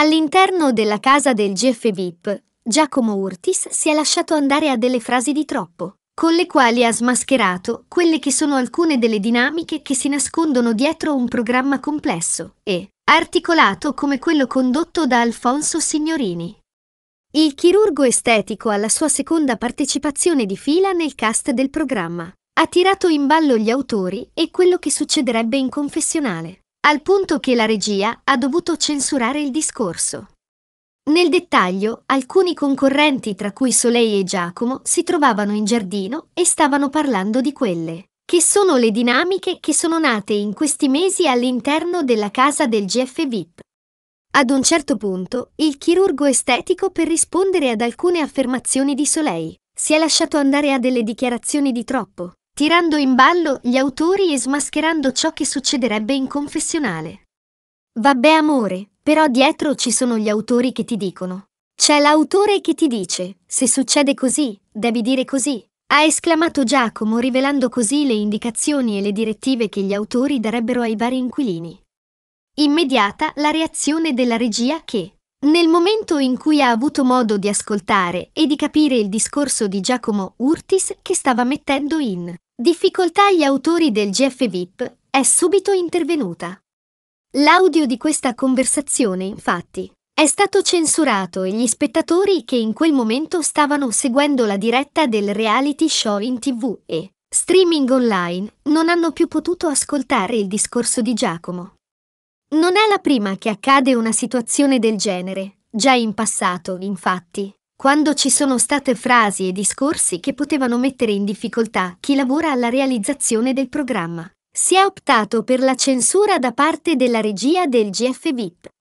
All'interno della casa del GF VIP, Giacomo Urtis si è lasciato andare a delle frasi di troppo, con le quali ha smascherato quelle che sono alcune delle dinamiche che si nascondono dietro un programma complesso e articolato come quello condotto da Alfonso Signorini. Il chirurgo estetico alla sua seconda partecipazione di fila nel cast del programma ha tirato in ballo gli autori e quello che succederebbe in confessionale al punto che la regia ha dovuto censurare il discorso. Nel dettaglio, alcuni concorrenti, tra cui Soleil e Giacomo, si trovavano in giardino e stavano parlando di quelle, che sono le dinamiche che sono nate in questi mesi all'interno della casa del GF VIP. Ad un certo punto, il chirurgo estetico, per rispondere ad alcune affermazioni di Soleil, si è lasciato andare a delle dichiarazioni di troppo tirando in ballo gli autori e smascherando ciò che succederebbe in confessionale. Vabbè amore, però dietro ci sono gli autori che ti dicono. C'è l'autore che ti dice, se succede così, devi dire così. Ha esclamato Giacomo rivelando così le indicazioni e le direttive che gli autori darebbero ai vari inquilini. Immediata la reazione della regia che, nel momento in cui ha avuto modo di ascoltare e di capire il discorso di Giacomo Urtis che stava mettendo in difficoltà gli autori del GF VIP, è subito intervenuta. L'audio di questa conversazione, infatti, è stato censurato e gli spettatori che in quel momento stavano seguendo la diretta del reality show in tv e streaming online non hanno più potuto ascoltare il discorso di Giacomo. Non è la prima che accade una situazione del genere. Già in passato, infatti, quando ci sono state frasi e discorsi che potevano mettere in difficoltà chi lavora alla realizzazione del programma, si è optato per la censura da parte della regia del GF VIP.